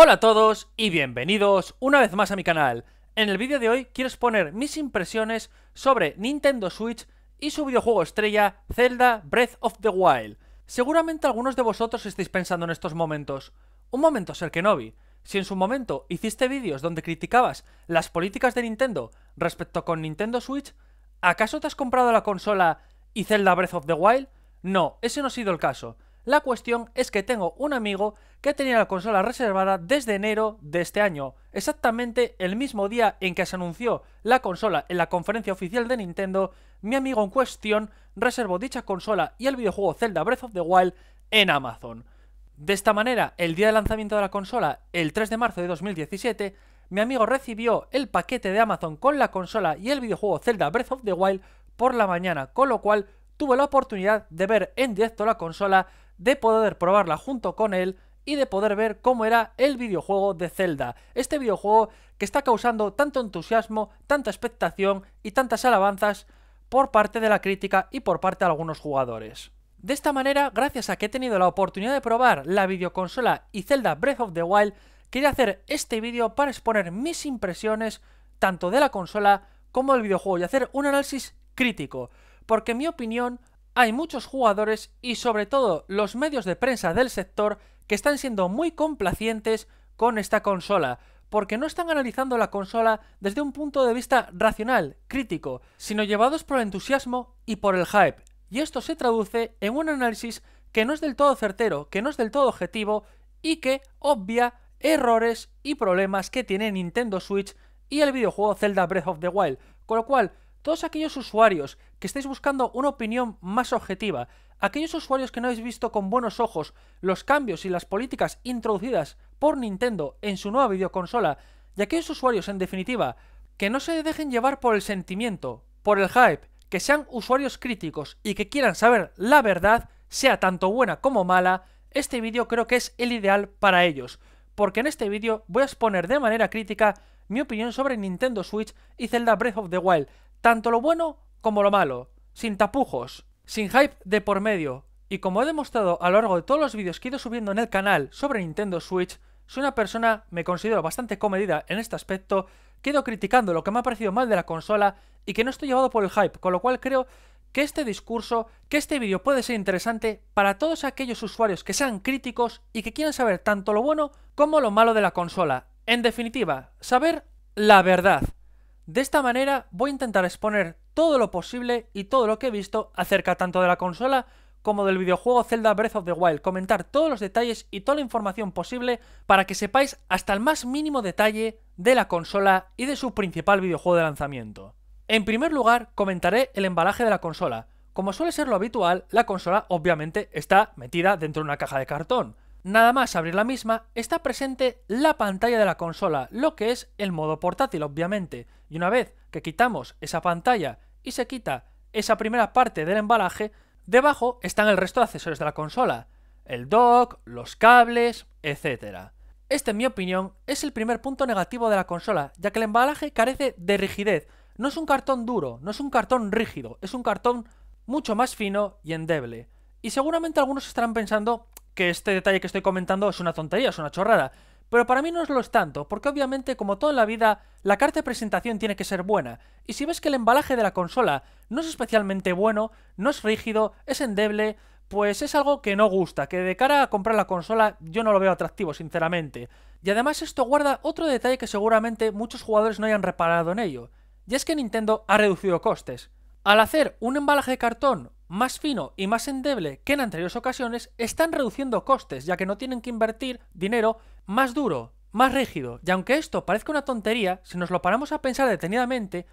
Hola a todos y bienvenidos una vez más a mi canal. En el vídeo de hoy quiero exponer mis impresiones sobre Nintendo Switch y su videojuego estrella Zelda Breath of the Wild. Seguramente algunos de vosotros estáis pensando en estos momentos. Un momento, Ser vi Si en su momento hiciste vídeos donde criticabas las políticas de Nintendo respecto con Nintendo Switch, ¿acaso te has comprado la consola y Zelda Breath of the Wild? No, ese no ha sido el caso. La cuestión es que tengo un amigo que tenía la consola reservada desde enero de este año, exactamente el mismo día en que se anunció la consola en la conferencia oficial de Nintendo, mi amigo en cuestión reservó dicha consola y el videojuego Zelda Breath of the Wild en Amazon. De esta manera, el día de lanzamiento de la consola, el 3 de marzo de 2017, mi amigo recibió el paquete de Amazon con la consola y el videojuego Zelda Breath of the Wild por la mañana, con lo cual tuve la oportunidad de ver en directo la consola de poder probarla junto con él y de poder ver cómo era el videojuego de Zelda. Este videojuego que está causando tanto entusiasmo, tanta expectación y tantas alabanzas por parte de la crítica y por parte de algunos jugadores. De esta manera, gracias a que he tenido la oportunidad de probar la videoconsola y Zelda Breath of the Wild, quería hacer este vídeo para exponer mis impresiones tanto de la consola como del videojuego y hacer un análisis crítico, porque mi opinión hay muchos jugadores y sobre todo los medios de prensa del sector que están siendo muy complacientes con esta consola, porque no están analizando la consola desde un punto de vista racional, crítico, sino llevados por el entusiasmo y por el hype. Y esto se traduce en un análisis que no es del todo certero, que no es del todo objetivo y que obvia errores y problemas que tiene Nintendo Switch y el videojuego Zelda Breath of the Wild. Con lo cual, todos aquellos usuarios que estáis buscando una opinión más objetiva, aquellos usuarios que no habéis visto con buenos ojos los cambios y las políticas introducidas por Nintendo en su nueva videoconsola, y aquellos usuarios, en definitiva, que no se dejen llevar por el sentimiento, por el hype, que sean usuarios críticos y que quieran saber la verdad, sea tanto buena como mala, este vídeo creo que es el ideal para ellos, porque en este vídeo voy a exponer de manera crítica mi opinión sobre Nintendo Switch y Zelda Breath of the Wild, tanto lo bueno como lo malo, sin tapujos, sin hype de por medio. Y como he demostrado a lo largo de todos los vídeos que he ido subiendo en el canal sobre Nintendo Switch, soy una persona, me considero bastante comedida en este aspecto, quedo criticando lo que me ha parecido mal de la consola y que no estoy llevado por el hype, con lo cual creo que este discurso, que este vídeo puede ser interesante para todos aquellos usuarios que sean críticos y que quieran saber tanto lo bueno como lo malo de la consola. En definitiva, saber la verdad. De esta manera voy a intentar exponer todo lo posible y todo lo que he visto acerca tanto de la consola como del videojuego Zelda Breath of the Wild, comentar todos los detalles y toda la información posible para que sepáis hasta el más mínimo detalle de la consola y de su principal videojuego de lanzamiento. En primer lugar, comentaré el embalaje de la consola. Como suele ser lo habitual, la consola obviamente está metida dentro de una caja de cartón. Nada más abrir la misma, está presente la pantalla de la consola, lo que es el modo portátil obviamente, y una vez que quitamos esa pantalla y se quita esa primera parte del embalaje, debajo están el resto de accesorios de la consola, el dock, los cables, etc. Este en mi opinión es el primer punto negativo de la consola, ya que el embalaje carece de rigidez, no es un cartón duro, no es un cartón rígido, es un cartón mucho más fino y endeble. Y seguramente algunos estarán pensando, que este detalle que estoy comentando es una tontería, es una chorrada. Pero para mí no es lo es tanto, porque obviamente, como todo en la vida, la carta de presentación tiene que ser buena, y si ves que el embalaje de la consola no es especialmente bueno, no es rígido, es endeble, pues es algo que no gusta, que de cara a comprar la consola yo no lo veo atractivo, sinceramente. Y además esto guarda otro detalle que seguramente muchos jugadores no hayan reparado en ello, y es que Nintendo ha reducido costes. Al hacer un embalaje de cartón más fino y más endeble que en anteriores ocasiones, están reduciendo costes, ya que no tienen que invertir dinero más duro, más rígido. Y aunque esto parezca una tontería, si nos lo paramos a pensar detenidamente,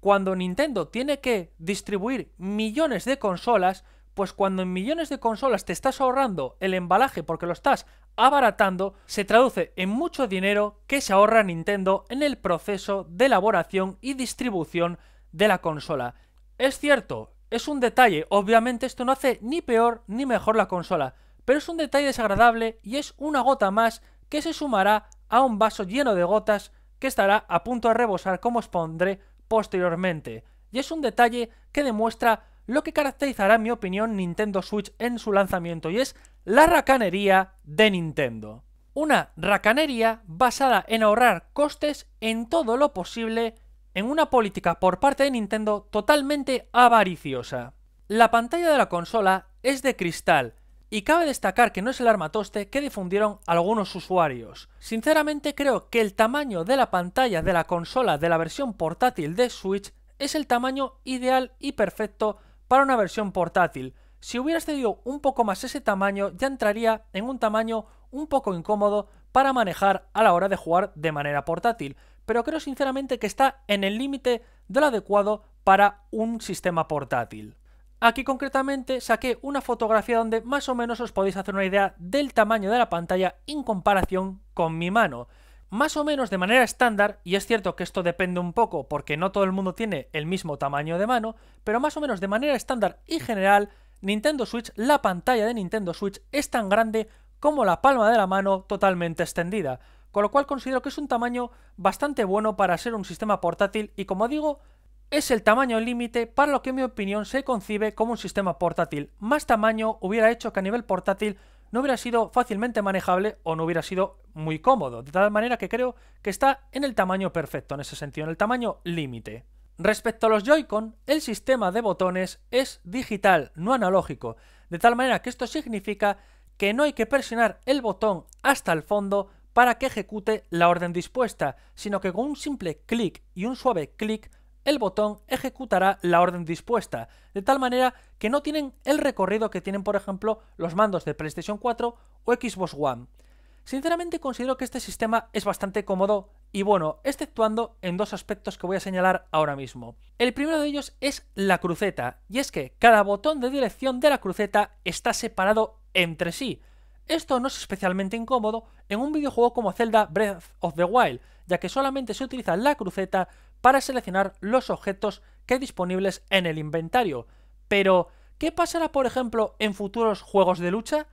cuando Nintendo tiene que distribuir millones de consolas, pues cuando en millones de consolas te estás ahorrando el embalaje porque lo estás abaratando, se traduce en mucho dinero que se ahorra Nintendo en el proceso de elaboración y distribución de la consola. Es cierto, es un detalle, obviamente esto no hace ni peor ni mejor la consola, pero es un detalle desagradable y es una gota más que se sumará a un vaso lleno de gotas que estará a punto de rebosar como os pondré posteriormente. Y es un detalle que demuestra lo que caracterizará en mi opinión Nintendo Switch en su lanzamiento y es la racanería de Nintendo. Una racanería basada en ahorrar costes en todo lo posible en una política por parte de Nintendo totalmente avariciosa. La pantalla de la consola es de cristal y cabe destacar que no es el armatoste que difundieron algunos usuarios. Sinceramente creo que el tamaño de la pantalla de la consola de la versión portátil de Switch es el tamaño ideal y perfecto para una versión portátil. Si hubiera tenido un poco más ese tamaño ya entraría en un tamaño un poco incómodo para manejar a la hora de jugar de manera portátil, pero creo sinceramente que está en el límite de lo adecuado para un sistema portátil. Aquí concretamente saqué una fotografía donde más o menos os podéis hacer una idea del tamaño de la pantalla en comparación con mi mano. Más o menos de manera estándar, y es cierto que esto depende un poco porque no todo el mundo tiene el mismo tamaño de mano, pero más o menos de manera estándar y general, Nintendo Switch, la pantalla de Nintendo Switch es tan grande como la palma de la mano totalmente extendida con lo cual considero que es un tamaño bastante bueno para ser un sistema portátil y como digo, es el tamaño límite para lo que en mi opinión se concibe como un sistema portátil. Más tamaño hubiera hecho que a nivel portátil no hubiera sido fácilmente manejable o no hubiera sido muy cómodo, de tal manera que creo que está en el tamaño perfecto en ese sentido, en el tamaño límite. Respecto a los Joy-Con, el sistema de botones es digital, no analógico, de tal manera que esto significa que no hay que presionar el botón hasta el fondo para que ejecute la orden dispuesta, sino que con un simple clic y un suave clic el botón ejecutará la orden dispuesta, de tal manera que no tienen el recorrido que tienen por ejemplo los mandos de PlayStation 4 o Xbox One. Sinceramente considero que este sistema es bastante cómodo y bueno, exceptuando en dos aspectos que voy a señalar ahora mismo. El primero de ellos es la cruceta, y es que cada botón de dirección de la cruceta está separado entre sí, esto no es especialmente incómodo en un videojuego como Zelda Breath of the Wild, ya que solamente se utiliza la cruceta para seleccionar los objetos que hay disponibles en el inventario. Pero, ¿qué pasará por ejemplo en futuros juegos de lucha?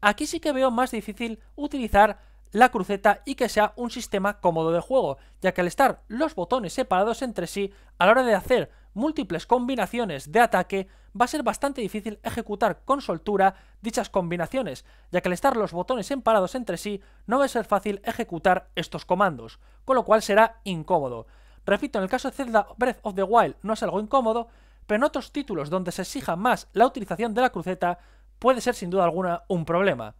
Aquí sí que veo más difícil utilizar la cruceta y que sea un sistema cómodo de juego, ya que al estar los botones separados entre sí, a la hora de hacer múltiples combinaciones de ataque, va a ser bastante difícil ejecutar con soltura dichas combinaciones, ya que al estar los botones emparados entre sí, no va a ser fácil ejecutar estos comandos, con lo cual será incómodo. Repito, en el caso de Zelda Breath of the Wild no es algo incómodo, pero en otros títulos donde se exija más la utilización de la cruceta, puede ser sin duda alguna un problema.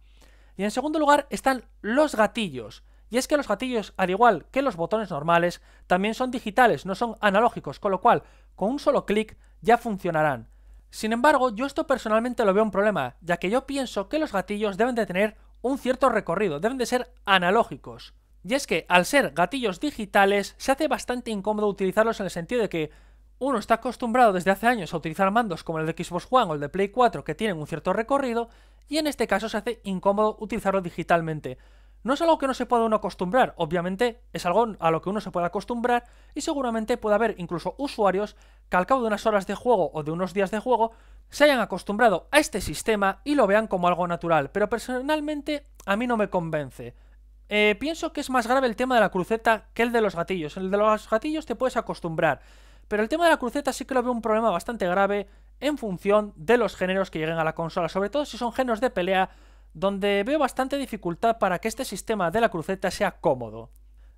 Y en segundo lugar están los gatillos. Y es que los gatillos, al igual que los botones normales, también son digitales, no son analógicos, con lo cual con un solo clic ya funcionarán. Sin embargo, yo esto personalmente lo veo un problema, ya que yo pienso que los gatillos deben de tener un cierto recorrido, deben de ser analógicos. Y es que al ser gatillos digitales se hace bastante incómodo utilizarlos en el sentido de que uno está acostumbrado desde hace años a utilizar mandos como el de Xbox One o el de Play 4 que tienen un cierto recorrido y en este caso se hace incómodo utilizarlo digitalmente. No es algo que no se pueda uno acostumbrar, obviamente es algo a lo que uno se puede acostumbrar y seguramente puede haber incluso usuarios que al cabo de unas horas de juego o de unos días de juego se hayan acostumbrado a este sistema y lo vean como algo natural, pero personalmente a mí no me convence. Eh, pienso que es más grave el tema de la cruceta que el de los gatillos. El de los gatillos te puedes acostumbrar, pero el tema de la cruceta sí que lo veo un problema bastante grave en función de los géneros que lleguen a la consola, sobre todo si son géneros de pelea donde veo bastante dificultad para que este sistema de la cruceta sea cómodo.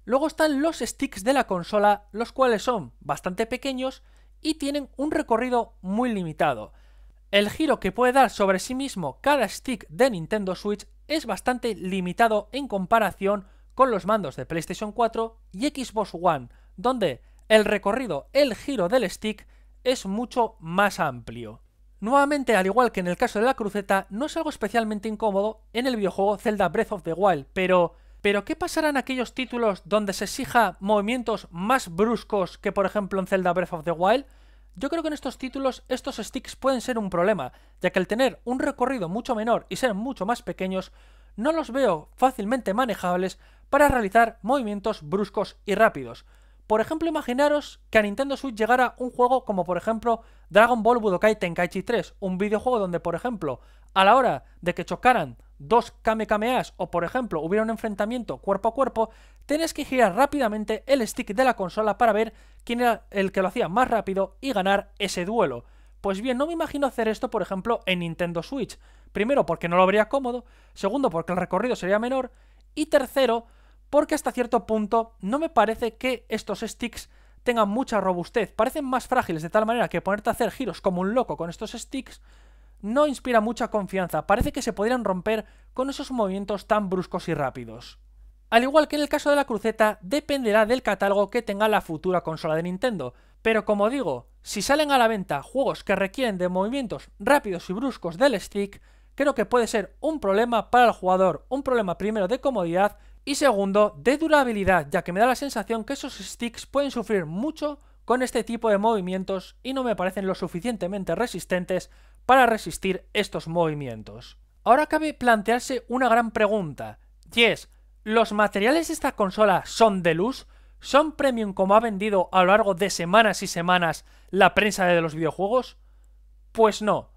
Luego están los sticks de la consola, los cuales son bastante pequeños y tienen un recorrido muy limitado. El giro que puede dar sobre sí mismo cada stick de Nintendo Switch es bastante limitado en comparación con los mandos de PlayStation 4 y Xbox One, donde el recorrido, el giro del stick es mucho más amplio. Nuevamente, al igual que en el caso de la cruceta, no es algo especialmente incómodo en el videojuego Zelda Breath of the Wild, pero... ¿Pero qué pasará en aquellos títulos donde se exija movimientos más bruscos que por ejemplo en Zelda Breath of the Wild? Yo creo que en estos títulos estos sticks pueden ser un problema, ya que al tener un recorrido mucho menor y ser mucho más pequeños, no los veo fácilmente manejables para realizar movimientos bruscos y rápidos. Por ejemplo, imaginaros que a Nintendo Switch llegara un juego como por ejemplo Dragon Ball Budokai Tenkaichi 3, un videojuego donde por ejemplo a la hora de que chocaran dos Kamehamehas o por ejemplo hubiera un enfrentamiento cuerpo a cuerpo, tenés que girar rápidamente el stick de la consola para ver quién era el que lo hacía más rápido y ganar ese duelo. Pues bien, no me imagino hacer esto por ejemplo en Nintendo Switch. Primero porque no lo habría cómodo, segundo porque el recorrido sería menor y tercero porque hasta cierto punto no me parece que estos sticks tengan mucha robustez, parecen más frágiles de tal manera que ponerte a hacer giros como un loco con estos sticks no inspira mucha confianza, parece que se podrían romper con esos movimientos tan bruscos y rápidos. Al igual que en el caso de la cruceta, dependerá del catálogo que tenga la futura consola de Nintendo, pero como digo, si salen a la venta juegos que requieren de movimientos rápidos y bruscos del stick, creo que puede ser un problema para el jugador, un problema primero de comodidad y segundo, de durabilidad, ya que me da la sensación que esos sticks pueden sufrir mucho con este tipo de movimientos y no me parecen lo suficientemente resistentes para resistir estos movimientos. Ahora cabe plantearse una gran pregunta, y es, ¿los materiales de esta consola son de luz? ¿Son premium como ha vendido a lo largo de semanas y semanas la prensa de los videojuegos? Pues no.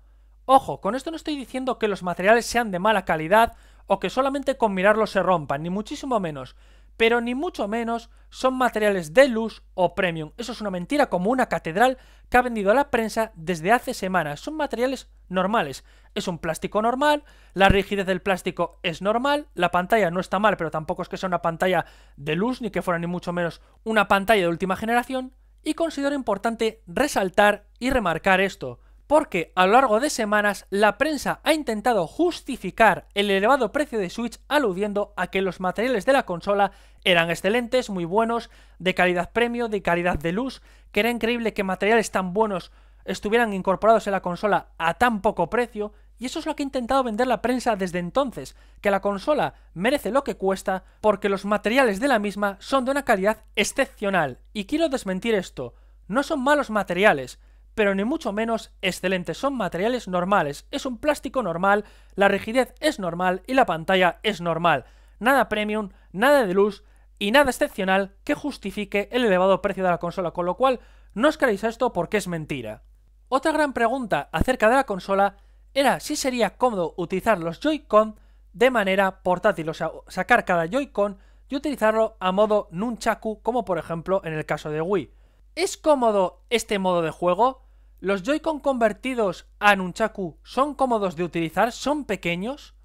Ojo, con esto no estoy diciendo que los materiales sean de mala calidad o que solamente con mirarlo se rompan, ni muchísimo menos. Pero ni mucho menos son materiales de luz o premium. Eso es una mentira como una catedral que ha vendido a la prensa desde hace semanas. Son materiales normales. Es un plástico normal, la rigidez del plástico es normal, la pantalla no está mal, pero tampoco es que sea una pantalla de luz, ni que fuera ni mucho menos una pantalla de última generación. Y considero importante resaltar y remarcar esto porque a lo largo de semanas la prensa ha intentado justificar el elevado precio de Switch aludiendo a que los materiales de la consola eran excelentes, muy buenos, de calidad premio, de calidad de luz, que era increíble que materiales tan buenos estuvieran incorporados en la consola a tan poco precio, y eso es lo que ha intentado vender la prensa desde entonces, que la consola merece lo que cuesta porque los materiales de la misma son de una calidad excepcional, y quiero desmentir esto, no son malos materiales, pero ni mucho menos excelentes. Son materiales normales, es un plástico normal, la rigidez es normal y la pantalla es normal. Nada premium, nada de luz y nada excepcional que justifique el elevado precio de la consola, con lo cual no os creáis esto porque es mentira. Otra gran pregunta acerca de la consola era si sería cómodo utilizar los Joy-Con de manera portátil, o sea, sacar cada Joy-Con y utilizarlo a modo nunchaku, como por ejemplo en el caso de Wii. ¿Es cómodo este modo de juego? ¿Los Joy-Con convertidos a Nunchaku son cómodos de utilizar? ¿Son pequeños?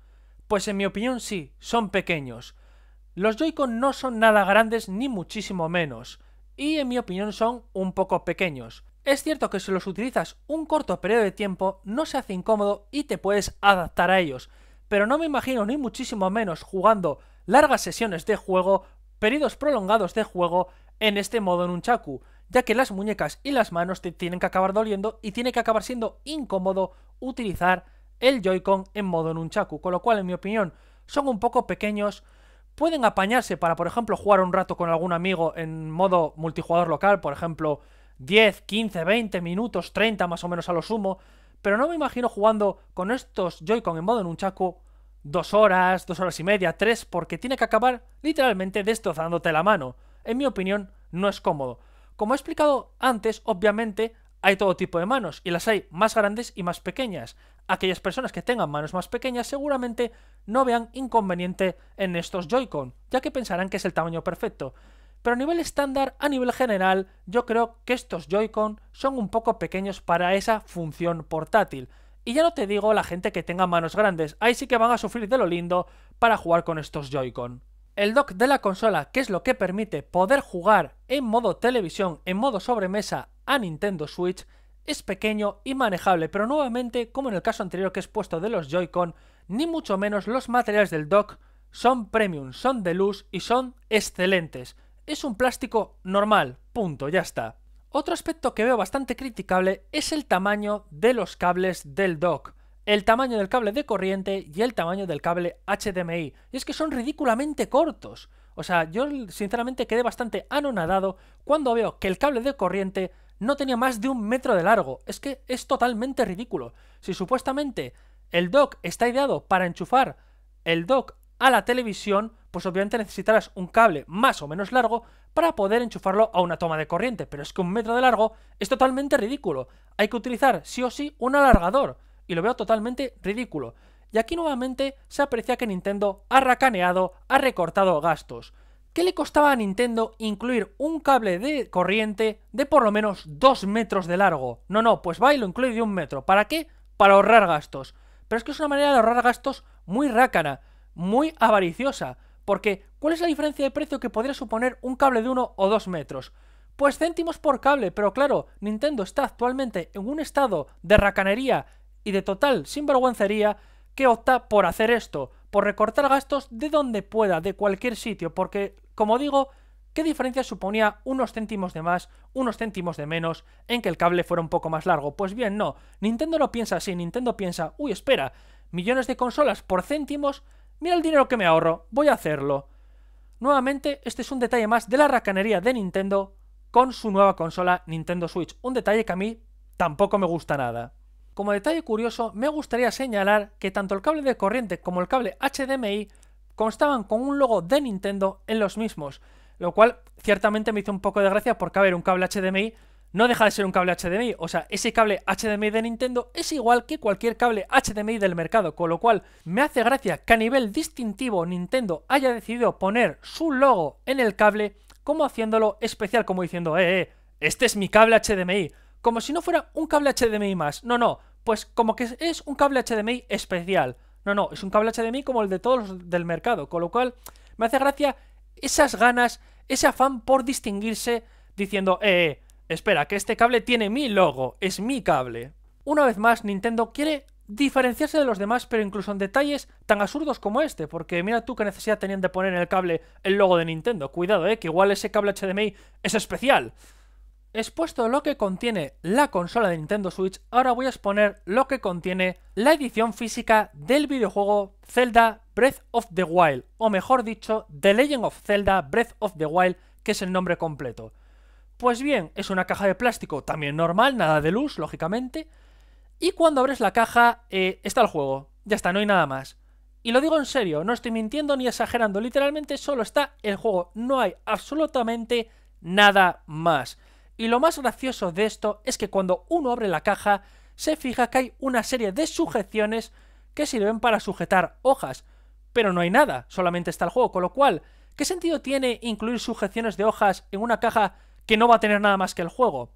Pues en mi opinión sí, son pequeños. Los Joy-Con no son nada grandes ni muchísimo menos, y en mi opinión son un poco pequeños. Es cierto que si los utilizas un corto periodo de tiempo no se hace incómodo y te puedes adaptar a ellos, pero no me imagino ni muchísimo menos jugando largas sesiones de juego, periodos prolongados de juego en este modo en Nunchaku ya que las muñecas y las manos te tienen que acabar doliendo y tiene que acabar siendo incómodo utilizar el Joy-Con en modo nunchaku, con lo cual en mi opinión son un poco pequeños, pueden apañarse para por ejemplo jugar un rato con algún amigo en modo multijugador local, por ejemplo 10, 15, 20 minutos, 30 más o menos a lo sumo, pero no me imagino jugando con estos Joy-Con en modo nunchaku dos horas, dos horas y media, tres, porque tiene que acabar literalmente destrozándote la mano. En mi opinión, no es cómodo. Como he explicado antes, obviamente hay todo tipo de manos y las hay más grandes y más pequeñas. Aquellas personas que tengan manos más pequeñas seguramente no vean inconveniente en estos Joy-Con, ya que pensarán que es el tamaño perfecto. Pero a nivel estándar, a nivel general, yo creo que estos Joy-Con son un poco pequeños para esa función portátil. Y ya no te digo la gente que tenga manos grandes, ahí sí que van a sufrir de lo lindo para jugar con estos Joy-Con el dock de la consola, que es lo que permite poder jugar en modo televisión, en modo sobremesa a Nintendo Switch, es pequeño y manejable, pero nuevamente, como en el caso anterior que he expuesto de los Joy-Con, ni mucho menos los materiales del dock son premium, son de luz y son excelentes. Es un plástico normal, punto, ya está. Otro aspecto que veo bastante criticable es el tamaño de los cables del dock el tamaño del cable de corriente y el tamaño del cable HDMI. Y es que son ridículamente cortos. O sea, yo sinceramente quedé bastante anonadado cuando veo que el cable de corriente no tenía más de un metro de largo. Es que es totalmente ridículo. Si supuestamente el dock está ideado para enchufar el dock a la televisión, pues obviamente necesitarás un cable más o menos largo para poder enchufarlo a una toma de corriente. Pero es que un metro de largo es totalmente ridículo. Hay que utilizar sí o sí un alargador y lo veo totalmente ridículo. Y aquí nuevamente se aprecia que Nintendo ha racaneado, ha recortado gastos. ¿Qué le costaba a Nintendo incluir un cable de corriente de por lo menos 2 metros de largo? No, no, pues va y lo incluye de un metro. ¿Para qué? Para ahorrar gastos. Pero es que es una manera de ahorrar gastos muy rácana, muy avariciosa. Porque, ¿cuál es la diferencia de precio que podría suponer un cable de 1 o 2 metros? Pues céntimos por cable, pero claro, Nintendo está actualmente en un estado de racanería y de total sinvergüencería que opta por hacer esto, por recortar gastos de donde pueda, de cualquier sitio, porque, como digo, ¿qué diferencia suponía unos céntimos de más, unos céntimos de menos, en que el cable fuera un poco más largo? Pues bien, no, Nintendo no piensa así, Nintendo piensa, uy, espera, millones de consolas por céntimos, mira el dinero que me ahorro, voy a hacerlo. Nuevamente, este es un detalle más de la racanería de Nintendo con su nueva consola Nintendo Switch, un detalle que a mí tampoco me gusta nada. Como detalle curioso, me gustaría señalar que tanto el cable de corriente como el cable HDMI constaban con un logo de Nintendo en los mismos, lo cual ciertamente me hizo un poco de gracia porque, a ver, un cable HDMI no deja de ser un cable HDMI, o sea, ese cable HDMI de Nintendo es igual que cualquier cable HDMI del mercado, con lo cual me hace gracia que a nivel distintivo Nintendo haya decidido poner su logo en el cable como haciéndolo especial, como diciendo, eh, eh, este es mi cable HDMI, como si no fuera un cable HDMI más. No, no, pues como que es un cable HDMI especial. No, no, es un cable HDMI como el de todos los del mercado, con lo cual me hace gracia esas ganas, ese afán por distinguirse diciendo, eh, espera, que este cable tiene mi logo, es mi cable. Una vez más, Nintendo quiere diferenciarse de los demás, pero incluso en detalles tan absurdos como este, porque mira tú qué necesidad tenían de poner en el cable el logo de Nintendo. Cuidado, eh, que igual ese cable HDMI es especial. Expuesto lo que contiene la consola de Nintendo Switch, ahora voy a exponer lo que contiene la edición física del videojuego Zelda Breath of the Wild, o mejor dicho, The Legend of Zelda Breath of the Wild, que es el nombre completo. Pues bien, es una caja de plástico también normal, nada de luz, lógicamente, y cuando abres la caja eh, está el juego, ya está, no hay nada más. Y lo digo en serio, no estoy mintiendo ni exagerando, literalmente solo está el juego, no hay absolutamente nada más. Y lo más gracioso de esto es que cuando uno abre la caja, se fija que hay una serie de sujeciones que sirven para sujetar hojas, pero no hay nada, solamente está el juego, con lo cual, ¿qué sentido tiene incluir sujeciones de hojas en una caja que no va a tener nada más que el juego?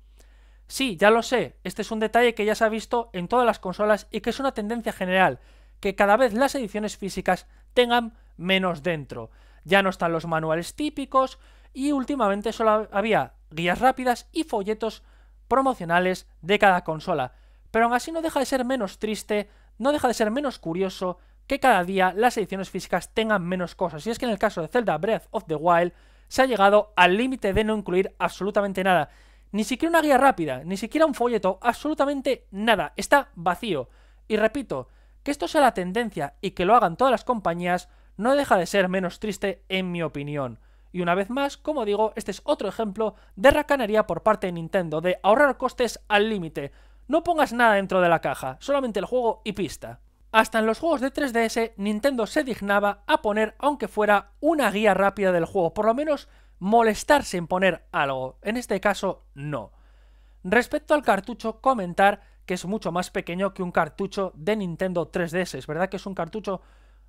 Sí, ya lo sé, este es un detalle que ya se ha visto en todas las consolas y que es una tendencia general, que cada vez las ediciones físicas tengan menos dentro. Ya no están los manuales típicos y últimamente solo había guías rápidas y folletos promocionales de cada consola. Pero aún así no deja de ser menos triste, no deja de ser menos curioso que cada día las ediciones físicas tengan menos cosas. Y es que en el caso de Zelda Breath of the Wild se ha llegado al límite de no incluir absolutamente nada. Ni siquiera una guía rápida, ni siquiera un folleto, absolutamente nada. Está vacío. Y repito, que esto sea la tendencia y que lo hagan todas las compañías no deja de ser menos triste en mi opinión. Y una vez más, como digo, este es otro ejemplo de racanería por parte de Nintendo, de ahorrar costes al límite. No pongas nada dentro de la caja, solamente el juego y pista. Hasta en los juegos de 3DS, Nintendo se dignaba a poner, aunque fuera una guía rápida del juego, por lo menos molestarse en poner algo. En este caso, no. Respecto al cartucho, comentar que es mucho más pequeño que un cartucho de Nintendo 3DS. Es verdad que es un cartucho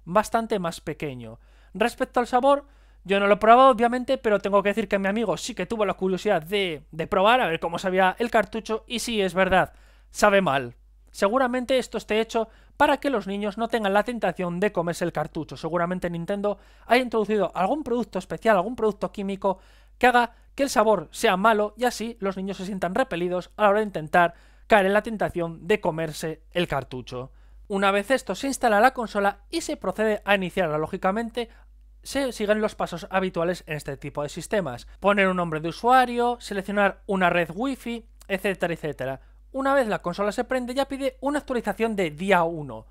bastante más pequeño. Respecto al sabor, yo no lo he probado, obviamente, pero tengo que decir que mi amigo sí que tuvo la curiosidad de, probar, a ver cómo sabía el cartucho, y sí, es verdad, sabe mal. Seguramente esto esté hecho para que los niños no tengan la tentación de comerse el cartucho. Seguramente Nintendo haya introducido algún producto especial, algún producto químico que haga que el sabor sea malo y así los niños se sientan repelidos a la hora de intentar caer en la tentación de comerse el cartucho. Una vez esto se instala la consola y se procede a iniciarla lógicamente se siguen los pasos habituales en este tipo de sistemas. Poner un nombre de usuario, seleccionar una red wifi, etcétera, etcétera. Una vez la consola se prende ya pide una actualización de día 1.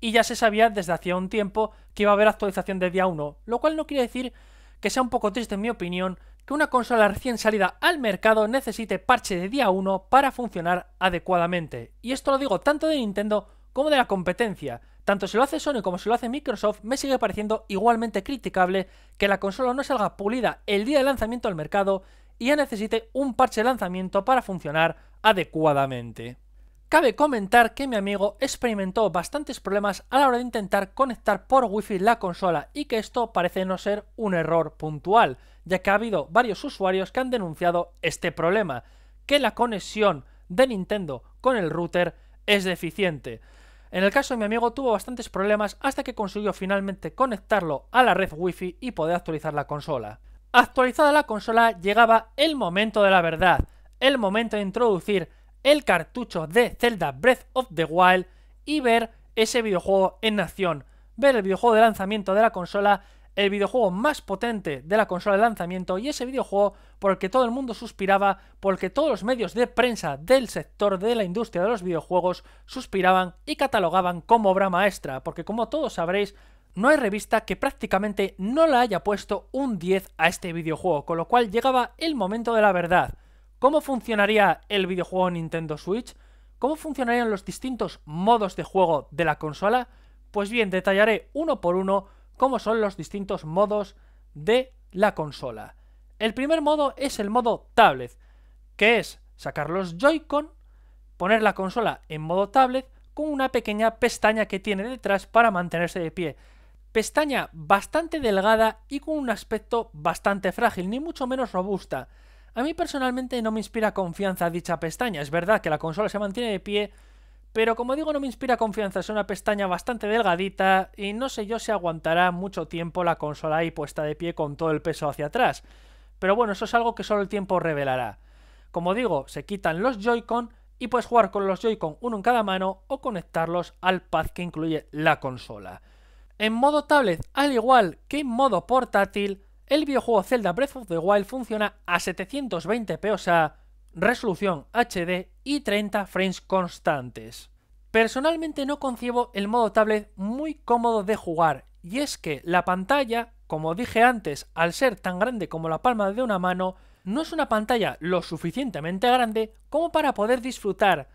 Y ya se sabía desde hacía un tiempo que iba a haber actualización de día 1, lo cual no quiere decir que sea un poco triste en mi opinión que una consola recién salida al mercado necesite parche de día 1 para funcionar adecuadamente. Y esto lo digo tanto de Nintendo como de la competencia, tanto si lo hace Sony como si lo hace Microsoft, me sigue pareciendo igualmente criticable que la consola no salga pulida el día de lanzamiento al mercado y ya necesite un parche de lanzamiento para funcionar adecuadamente. Cabe comentar que mi amigo experimentó bastantes problemas a la hora de intentar conectar por Wi-Fi la consola y que esto parece no ser un error puntual, ya que ha habido varios usuarios que han denunciado este problema, que la conexión de Nintendo con el router es deficiente. En el caso de mi amigo tuvo bastantes problemas hasta que consiguió finalmente conectarlo a la red wifi y poder actualizar la consola. Actualizada la consola llegaba el momento de la verdad, el momento de introducir el cartucho de Zelda Breath of the Wild y ver ese videojuego en acción, ver el videojuego de lanzamiento de la consola el videojuego más potente de la consola de lanzamiento y ese videojuego por el que todo el mundo suspiraba, porque todos los medios de prensa del sector de la industria de los videojuegos suspiraban y catalogaban como obra maestra, porque como todos sabréis, no hay revista que prácticamente no la haya puesto un 10 a este videojuego, con lo cual llegaba el momento de la verdad. ¿Cómo funcionaría el videojuego Nintendo Switch? ¿Cómo funcionarían los distintos modos de juego de la consola? Pues bien, detallaré uno por uno cómo son los distintos modos de la consola. El primer modo es el modo tablet, que es sacar los Joy-Con, poner la consola en modo tablet con una pequeña pestaña que tiene detrás para mantenerse de pie. Pestaña bastante delgada y con un aspecto bastante frágil, ni mucho menos robusta. A mí personalmente no me inspira confianza dicha pestaña. Es verdad que la consola se mantiene de pie, pero como digo, no me inspira confianza, es una pestaña bastante delgadita y no sé yo si aguantará mucho tiempo la consola ahí puesta de pie con todo el peso hacia atrás. Pero bueno, eso es algo que solo el tiempo revelará. Como digo, se quitan los Joy-Con y puedes jugar con los Joy-Con uno en cada mano o conectarlos al pad que incluye la consola. En modo tablet, al igual que en modo portátil, el videojuego Zelda Breath of the Wild funciona a 720p, o sea, resolución HD y 30 frames constantes. Personalmente no concibo el modo tablet muy cómodo de jugar, y es que la pantalla, como dije antes, al ser tan grande como la palma de una mano, no es una pantalla lo suficientemente grande como para poder disfrutar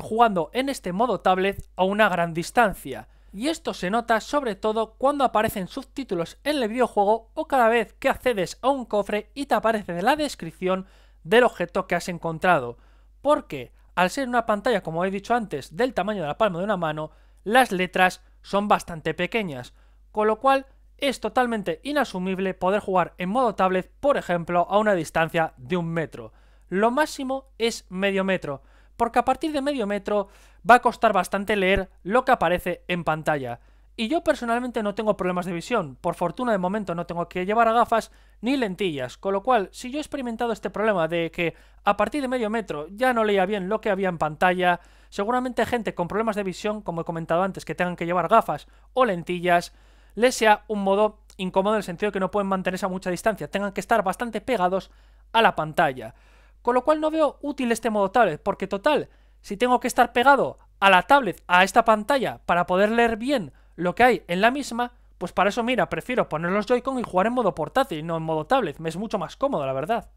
jugando en este modo tablet a una gran distancia. Y esto se nota sobre todo cuando aparecen subtítulos en el videojuego o cada vez que accedes a un cofre y te aparece en la descripción del objeto que has encontrado, porque al ser una pantalla, como he dicho antes, del tamaño de la palma de una mano, las letras son bastante pequeñas, con lo cual es totalmente inasumible poder jugar en modo tablet, por ejemplo, a una distancia de un metro. Lo máximo es medio metro, porque a partir de medio metro va a costar bastante leer lo que aparece en pantalla. Y yo personalmente no tengo problemas de visión, por fortuna de momento no tengo que llevar gafas ni lentillas, con lo cual si yo he experimentado este problema de que a partir de medio metro ya no leía bien lo que había en pantalla, seguramente gente con problemas de visión, como he comentado antes, que tengan que llevar gafas o lentillas, les sea un modo incómodo en el sentido de que no pueden mantenerse a mucha distancia, tengan que estar bastante pegados a la pantalla. Con lo cual no veo útil este modo tablet, porque total, si tengo que estar pegado a la tablet, a esta pantalla, para poder leer bien, lo que hay en la misma, pues para eso mira, prefiero poner los Joy-Con y jugar en modo portátil, no en modo tablet, me es mucho más cómodo, la verdad.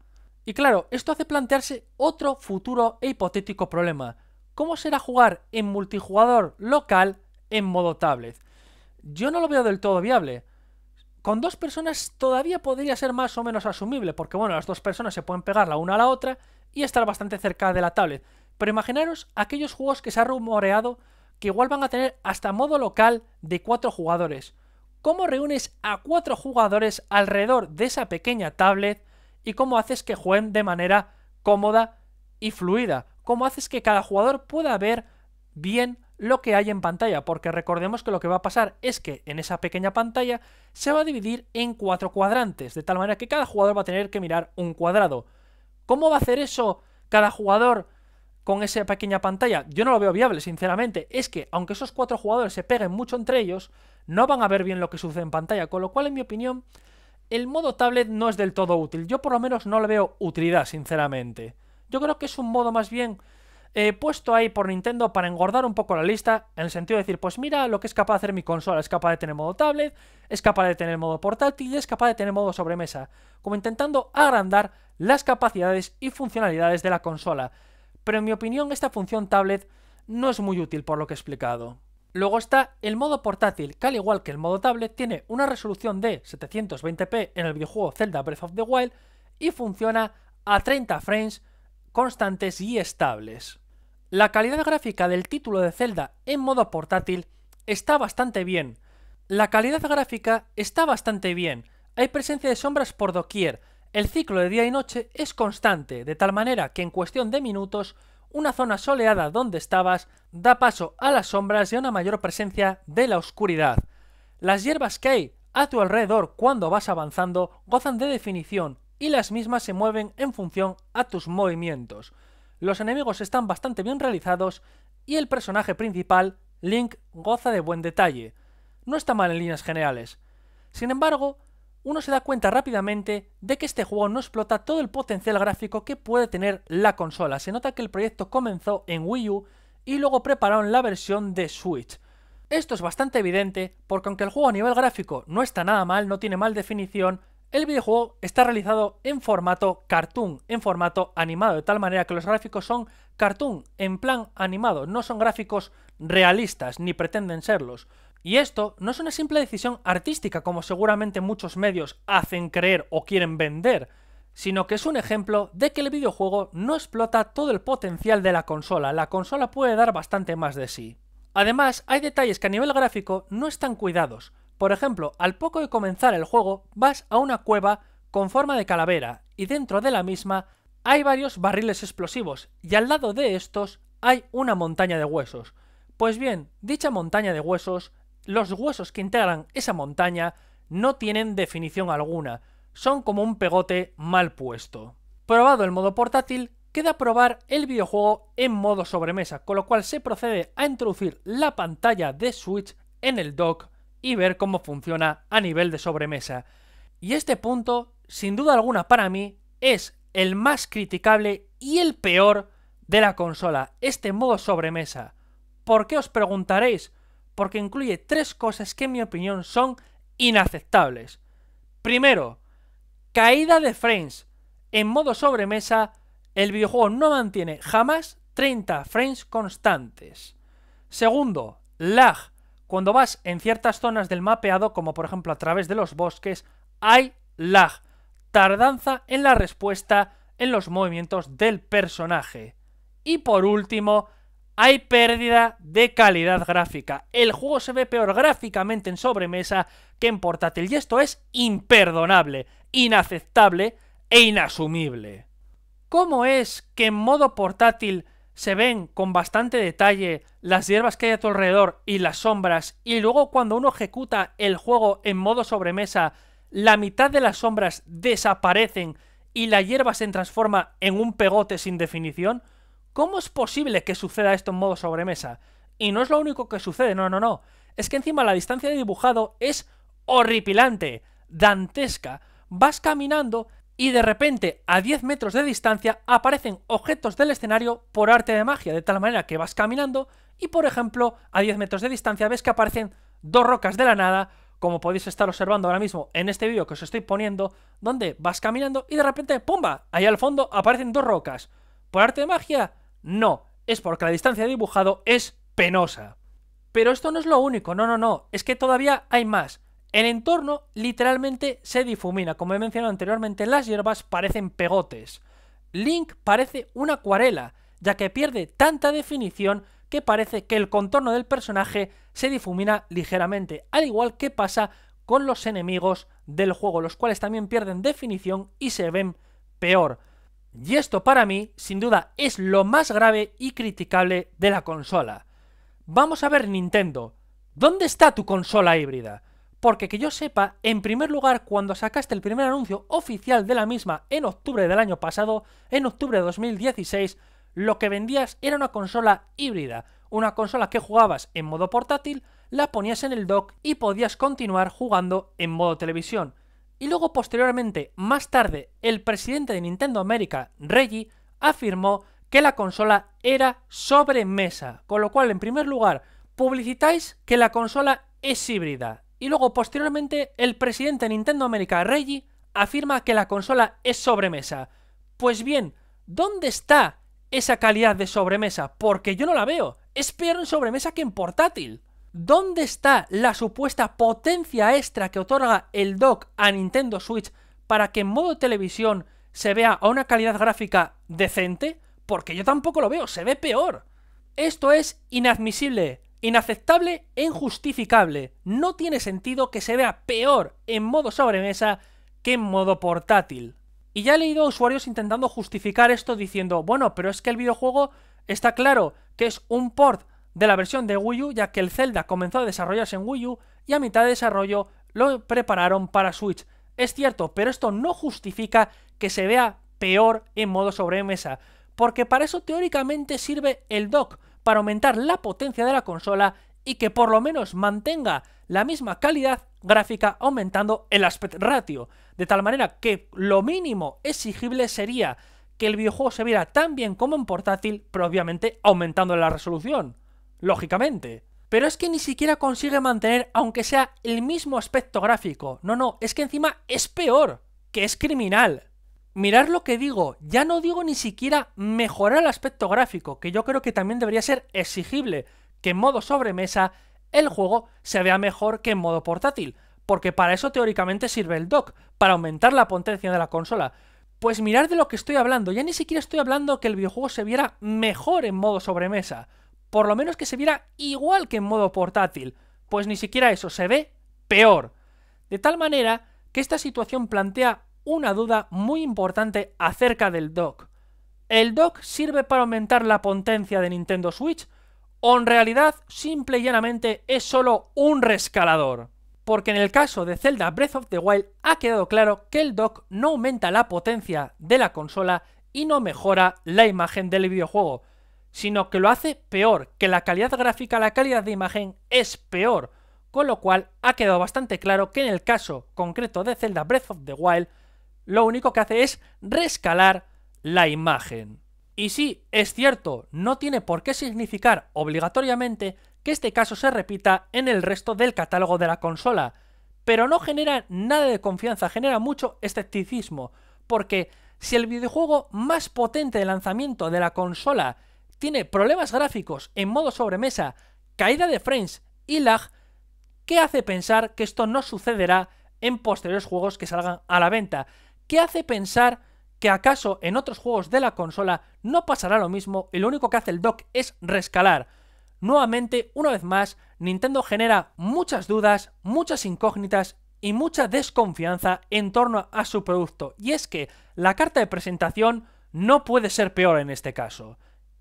Y claro, esto hace plantearse otro futuro e hipotético problema. ¿Cómo será jugar en multijugador local en modo tablet? Yo no lo veo del todo viable. Con dos personas todavía podría ser más o menos asumible, porque bueno, las dos personas se pueden pegar la una a la otra y estar bastante cerca de la tablet. Pero imaginaros aquellos juegos que se ha rumoreado que igual van a tener hasta modo local de cuatro jugadores. ¿Cómo reúnes a cuatro jugadores alrededor de esa pequeña tablet y cómo haces que jueguen de manera cómoda y fluida? ¿Cómo haces que cada jugador pueda ver bien lo que hay en pantalla? Porque recordemos que lo que va a pasar es que en esa pequeña pantalla se va a dividir en cuatro cuadrantes, de tal manera que cada jugador va a tener que mirar un cuadrado. ¿Cómo va a hacer eso cada jugador con esa pequeña pantalla, yo no lo veo viable, sinceramente. Es que, aunque esos cuatro jugadores se peguen mucho entre ellos, no van a ver bien lo que sucede en pantalla. Con lo cual, en mi opinión, el modo tablet no es del todo útil. Yo por lo menos no le veo utilidad, sinceramente. Yo creo que es un modo más bien eh, puesto ahí por Nintendo para engordar un poco la lista, en el sentido de decir, pues mira lo que es capaz de hacer mi consola, es capaz de tener modo tablet, es capaz de tener modo portátil y es capaz de tener modo sobremesa, como intentando agrandar las capacidades y funcionalidades de la consola pero en mi opinión esta función tablet no es muy útil por lo que he explicado. Luego está el modo portátil, que al igual que el modo tablet tiene una resolución de 720p en el videojuego Zelda Breath of the Wild y funciona a 30 frames constantes y estables. La calidad gráfica del título de Zelda en modo portátil está bastante bien. La calidad gráfica está bastante bien, hay presencia de sombras por doquier, el ciclo de día y noche es constante, de tal manera que en cuestión de minutos, una zona soleada donde estabas da paso a las sombras y a una mayor presencia de la oscuridad. Las hierbas que hay a tu alrededor cuando vas avanzando gozan de definición y las mismas se mueven en función a tus movimientos. Los enemigos están bastante bien realizados y el personaje principal, Link, goza de buen detalle. No está mal en líneas generales. Sin embargo, uno se da cuenta rápidamente de que este juego no explota todo el potencial gráfico que puede tener la consola. Se nota que el proyecto comenzó en Wii U y luego prepararon la versión de Switch. Esto es bastante evidente porque aunque el juego a nivel gráfico no está nada mal, no tiene mal definición, el videojuego está realizado en formato cartoon, en formato animado, de tal manera que los gráficos son cartoon, en plan animado, no son gráficos realistas ni pretenden serlos. Y esto no es una simple decisión artística, como seguramente muchos medios hacen creer o quieren vender, sino que es un ejemplo de que el videojuego no explota todo el potencial de la consola, la consola puede dar bastante más de sí. Además, hay detalles que a nivel gráfico no están cuidados. Por ejemplo, al poco de comenzar el juego, vas a una cueva con forma de calavera, y dentro de la misma hay varios barriles explosivos, y al lado de estos hay una montaña de huesos. Pues bien, dicha montaña de huesos los huesos que integran esa montaña no tienen definición alguna, son como un pegote mal puesto. Probado el modo portátil, queda probar el videojuego en modo sobremesa, con lo cual se procede a introducir la pantalla de Switch en el dock y ver cómo funciona a nivel de sobremesa. Y este punto, sin duda alguna para mí, es el más criticable y el peor de la consola, este modo sobremesa. ¿Por qué os preguntaréis? porque incluye tres cosas que en mi opinión son inaceptables. Primero, caída de frames. En modo sobremesa, el videojuego no mantiene jamás 30 frames constantes. Segundo, lag. Cuando vas en ciertas zonas del mapeado, como por ejemplo a través de los bosques, hay lag, tardanza en la respuesta en los movimientos del personaje. Y por último, hay pérdida de calidad gráfica. El juego se ve peor gráficamente en sobremesa que en portátil y esto es imperdonable, inaceptable e inasumible. ¿Cómo es que en modo portátil se ven con bastante detalle las hierbas que hay a tu alrededor y las sombras y luego cuando uno ejecuta el juego en modo sobremesa la mitad de las sombras desaparecen y la hierba se transforma en un pegote sin definición? ¿Cómo es posible que suceda esto en modo sobremesa? Y no es lo único que sucede, no, no, no. Es que encima la distancia de dibujado es horripilante, dantesca. Vas caminando y de repente a 10 metros de distancia aparecen objetos del escenario por arte de magia, de tal manera que vas caminando y por ejemplo a 10 metros de distancia ves que aparecen dos rocas de la nada, como podéis estar observando ahora mismo en este vídeo que os estoy poniendo, donde vas caminando y de repente, ¡pumba! Ahí al fondo aparecen dos rocas. Por arte de magia, no, es porque la distancia de dibujado es penosa. Pero esto no es lo único, no, no, no, es que todavía hay más. El entorno literalmente se difumina, como he mencionado anteriormente, las hierbas parecen pegotes. Link parece una acuarela, ya que pierde tanta definición que parece que el contorno del personaje se difumina ligeramente, al igual que pasa con los enemigos del juego, los cuales también pierden definición y se ven peor. Y esto para mí, sin duda, es lo más grave y criticable de la consola. Vamos a ver Nintendo, ¿dónde está tu consola híbrida? Porque que yo sepa, en primer lugar, cuando sacaste el primer anuncio oficial de la misma en octubre del año pasado, en octubre de 2016, lo que vendías era una consola híbrida, una consola que jugabas en modo portátil, la ponías en el dock y podías continuar jugando en modo televisión y luego posteriormente, más tarde, el presidente de Nintendo América, Reggie, afirmó que la consola era sobremesa, con lo cual en primer lugar publicitáis que la consola es híbrida y luego posteriormente el presidente de Nintendo América, Reggie, afirma que la consola es sobremesa. Pues bien, ¿dónde está esa calidad de sobremesa? Porque yo no la veo. Es peor en sobremesa que en portátil. ¿Dónde está la supuesta potencia extra que otorga el dock a Nintendo Switch para que en modo televisión se vea a una calidad gráfica decente? Porque yo tampoco lo veo, se ve peor. Esto es inadmisible, inaceptable e injustificable. No tiene sentido que se vea peor en modo sobremesa que en modo portátil. Y ya he leído a usuarios intentando justificar esto diciendo, bueno, pero es que el videojuego está claro que es un port de la versión de Wii U, ya que el Zelda comenzó a desarrollarse en Wii U y a mitad de desarrollo lo prepararon para Switch. Es cierto, pero esto no justifica que se vea peor en modo sobremesa, porque para eso teóricamente sirve el dock, para aumentar la potencia de la consola y que por lo menos mantenga la misma calidad gráfica aumentando el aspect ratio, de tal manera que lo mínimo exigible sería que el videojuego se viera tan bien como en portátil, pero obviamente aumentando la resolución lógicamente. Pero es que ni siquiera consigue mantener, aunque sea el mismo aspecto gráfico. No, no, es que encima es peor, que es criminal. Mirar lo que digo, ya no digo ni siquiera mejorar el aspecto gráfico, que yo creo que también debería ser exigible que en modo sobremesa el juego se vea mejor que en modo portátil, porque para eso teóricamente sirve el dock, para aumentar la potencia de la consola. Pues mirar de lo que estoy hablando, ya ni siquiera estoy hablando que el videojuego se viera mejor en modo sobremesa por lo menos que se viera igual que en modo portátil, pues ni siquiera eso, se ve peor. De tal manera que esta situación plantea una duda muy importante acerca del dock. ¿El dock sirve para aumentar la potencia de Nintendo Switch? ¿O en realidad simple y llanamente es solo un rescalador? Porque en el caso de Zelda Breath of the Wild ha quedado claro que el dock no aumenta la potencia de la consola y no mejora la imagen del videojuego, sino que lo hace peor, que la calidad gráfica, la calidad de imagen es peor, con lo cual ha quedado bastante claro que en el caso concreto de Zelda Breath of the Wild, lo único que hace es rescalar la imagen. Y sí, es cierto, no tiene por qué significar obligatoriamente que este caso se repita en el resto del catálogo de la consola, pero no genera nada de confianza, genera mucho escepticismo, porque si el videojuego más potente de lanzamiento de la consola tiene problemas gráficos en modo sobremesa, caída de frames y lag, qué hace pensar que esto no sucederá en posteriores juegos que salgan a la venta, qué hace pensar que acaso en otros juegos de la consola no pasará lo mismo y lo único que hace el dock es rescalar. Nuevamente, una vez más, Nintendo genera muchas dudas, muchas incógnitas y mucha desconfianza en torno a su producto, y es que la carta de presentación no puede ser peor en este caso.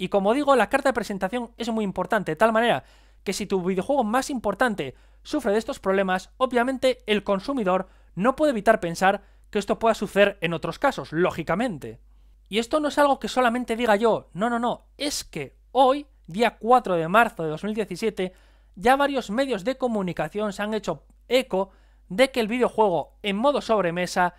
Y como digo, la carta de presentación es muy importante, de tal manera que si tu videojuego más importante sufre de estos problemas, obviamente el consumidor no puede evitar pensar que esto pueda suceder en otros casos, lógicamente. Y esto no es algo que solamente diga yo, no, no, no, es que hoy, día 4 de marzo de 2017, ya varios medios de comunicación se han hecho eco de que el videojuego en modo sobremesa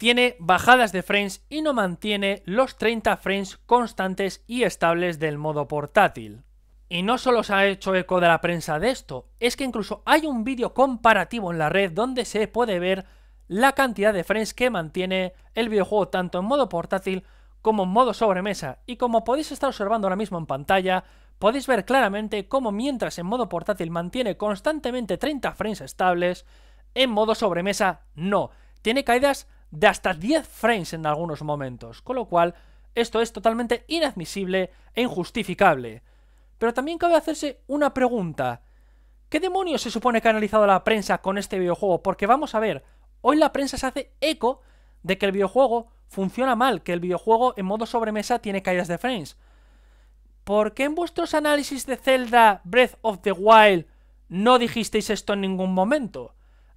tiene bajadas de frames y no mantiene los 30 frames constantes y estables del modo portátil. Y no solo se ha hecho eco de la prensa de esto, es que incluso hay un vídeo comparativo en la red donde se puede ver la cantidad de frames que mantiene el videojuego tanto en modo portátil como en modo sobremesa. Y como podéis estar observando ahora mismo en pantalla, podéis ver claramente cómo mientras en modo portátil mantiene constantemente 30 frames estables, en modo sobremesa no. Tiene caídas de hasta 10 frames en algunos momentos, con lo cual esto es totalmente inadmisible e injustificable. Pero también cabe hacerse una pregunta. ¿Qué demonios se supone que ha analizado la prensa con este videojuego? Porque vamos a ver, hoy la prensa se hace eco de que el videojuego funciona mal, que el videojuego en modo sobremesa tiene caídas de frames. ¿Por qué en vuestros análisis de Zelda Breath of the Wild no dijisteis esto en ningún momento?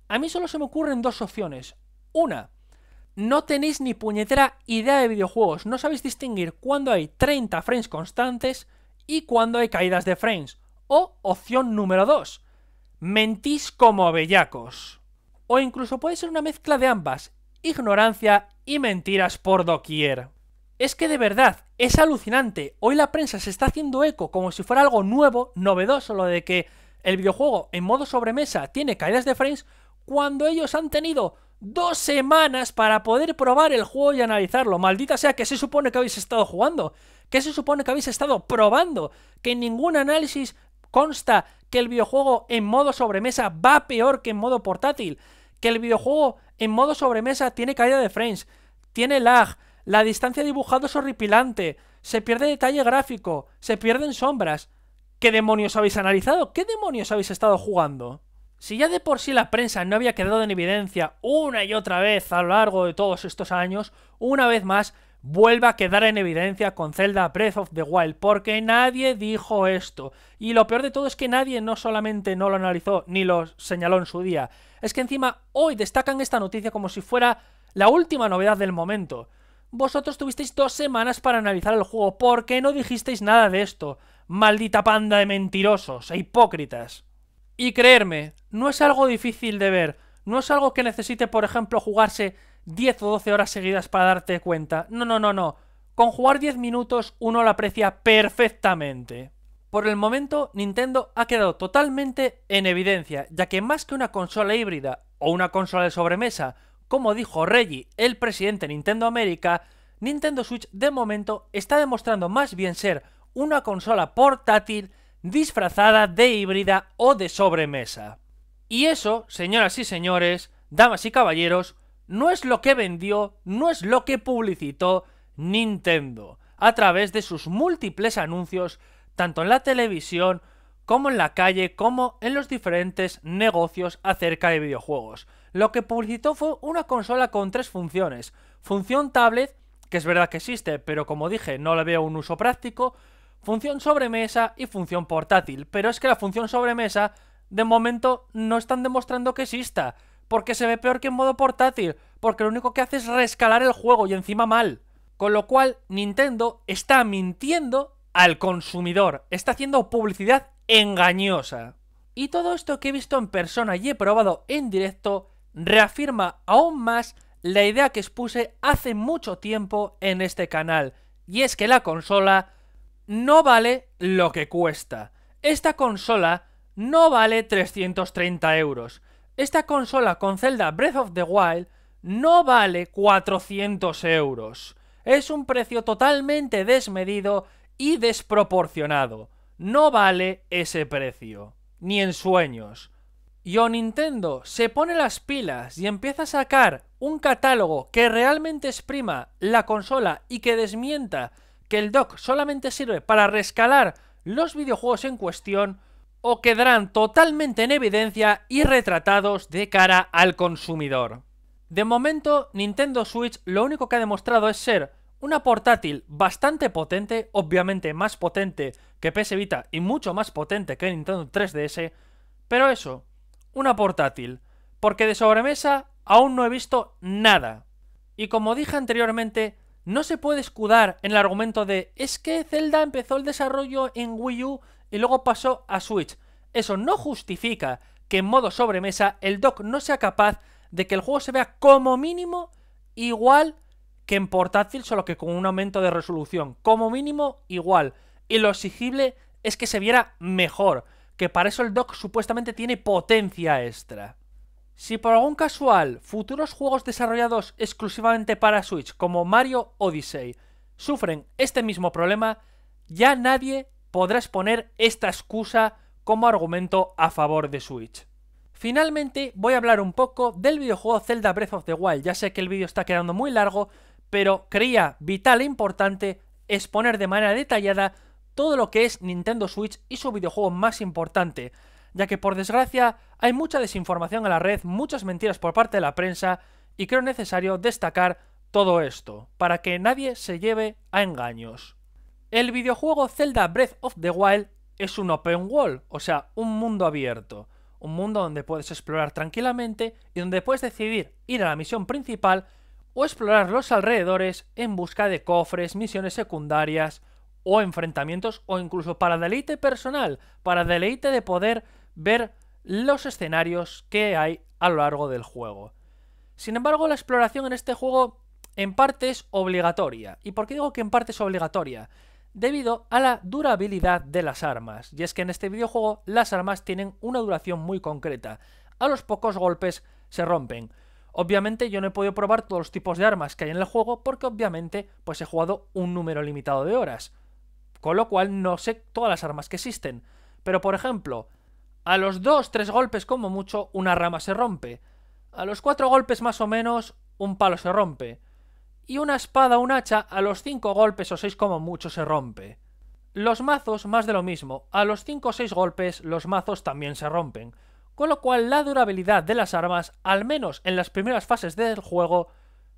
A mí solo se me ocurren dos opciones. Una, no tenéis ni puñetera idea de videojuegos, no sabéis distinguir cuando hay 30 frames constantes y cuando hay caídas de frames. O opción número 2, mentís como bellacos. O incluso puede ser una mezcla de ambas, ignorancia y mentiras por doquier. Es que de verdad, es alucinante. Hoy la prensa se está haciendo eco como si fuera algo nuevo, novedoso, lo de que el videojuego en modo sobremesa tiene caídas de frames cuando ellos han tenido dos semanas para poder probar el juego y analizarlo. Maldita sea, que se supone que habéis estado jugando? que se supone que habéis estado probando? Que en ningún análisis consta que el videojuego en modo sobremesa va peor que en modo portátil. Que el videojuego en modo sobremesa tiene caída de frames, tiene lag, la distancia dibujado es horripilante, se pierde detalle gráfico, se pierden sombras. ¿Qué demonios habéis analizado? ¿Qué demonios habéis estado jugando? Si ya de por sí la prensa no había quedado en evidencia una y otra vez a lo largo de todos estos años, una vez más vuelva a quedar en evidencia con Zelda Breath of the Wild, porque nadie dijo esto. Y lo peor de todo es que nadie no solamente no lo analizó ni lo señaló en su día, es que encima hoy destacan esta noticia como si fuera la última novedad del momento. Vosotros tuvisteis dos semanas para analizar el juego, ¿por qué no dijisteis nada de esto? Maldita panda de mentirosos e hipócritas. Y creerme, no es algo difícil de ver, no es algo que necesite, por ejemplo, jugarse 10 o 12 horas seguidas para darte cuenta. No, no, no, no. Con jugar 10 minutos uno lo aprecia perfectamente. Por el momento, Nintendo ha quedado totalmente en evidencia, ya que más que una consola híbrida o una consola de sobremesa, como dijo Reggie, el presidente de Nintendo América, Nintendo Switch de momento está demostrando más bien ser una consola portátil disfrazada de híbrida o de sobremesa. Y eso, señoras y señores, damas y caballeros, no es lo que vendió, no es lo que publicitó Nintendo a través de sus múltiples anuncios, tanto en la televisión como en la calle, como en los diferentes negocios acerca de videojuegos. Lo que publicitó fue una consola con tres funciones. Función tablet, que es verdad que existe, pero como dije, no la veo un uso práctico. Función sobremesa y función portátil. Pero es que la función sobremesa de momento no están demostrando que exista, porque se ve peor que en modo portátil, porque lo único que hace es rescalar el juego y encima mal. Con lo cual, Nintendo está mintiendo al consumidor, está haciendo publicidad engañosa. Y todo esto que he visto en persona y he probado en directo reafirma aún más la idea que expuse hace mucho tiempo en este canal, y es que la consola no vale lo que cuesta. Esta consola no vale 330 euros. Esta consola con Zelda Breath of the Wild no vale 400 euros. Es un precio totalmente desmedido y desproporcionado. No vale ese precio. Ni en sueños. Y o Nintendo se pone las pilas y empieza a sacar un catálogo que realmente exprima la consola y que desmienta que el dock solamente sirve para rescalar los videojuegos en cuestión, o quedarán totalmente en evidencia y retratados de cara al consumidor. De momento, Nintendo Switch lo único que ha demostrado es ser una portátil bastante potente, obviamente más potente que PS Vita y mucho más potente que Nintendo 3DS, pero eso, una portátil, porque de sobremesa aún no he visto nada. Y como dije anteriormente, no se puede escudar en el argumento de es que Zelda empezó el desarrollo en Wii U y luego pasó a Switch. Eso no justifica que en modo sobremesa el dock no sea capaz de que el juego se vea como mínimo igual que en portátil, solo que con un aumento de resolución. Como mínimo igual. Y lo exigible es que se viera mejor, que para eso el dock supuestamente tiene potencia extra. Si por algún casual futuros juegos desarrollados exclusivamente para Switch, como Mario Odyssey, sufren este mismo problema, ya nadie podrás poner esta excusa como argumento a favor de Switch. Finalmente voy a hablar un poco del videojuego Zelda Breath of the Wild, ya sé que el vídeo está quedando muy largo, pero creía vital e importante exponer de manera detallada todo lo que es Nintendo Switch y su videojuego más importante, ya que por desgracia hay mucha desinformación a la red, muchas mentiras por parte de la prensa y creo necesario destacar todo esto, para que nadie se lleve a engaños. El videojuego Zelda Breath of the Wild es un open world, o sea, un mundo abierto. Un mundo donde puedes explorar tranquilamente y donde puedes decidir ir a la misión principal o explorar los alrededores en busca de cofres, misiones secundarias o enfrentamientos o incluso para deleite personal, para deleite de poder ver los escenarios que hay a lo largo del juego. Sin embargo, la exploración en este juego en parte es obligatoria. ¿Y por qué digo que en parte es obligatoria? debido a la durabilidad de las armas, y es que en este videojuego las armas tienen una duración muy concreta, a los pocos golpes se rompen. Obviamente yo no he podido probar todos los tipos de armas que hay en el juego porque obviamente pues he jugado un número limitado de horas, con lo cual no sé todas las armas que existen, pero por ejemplo, a los 2-3 golpes como mucho una rama se rompe, a los 4 golpes más o menos un palo se rompe, y una espada o un hacha a los 5 golpes o 6 como mucho se rompe. Los mazos más de lo mismo, a los 5 o 6 golpes los mazos también se rompen, con lo cual la durabilidad de las armas, al menos en las primeras fases del juego,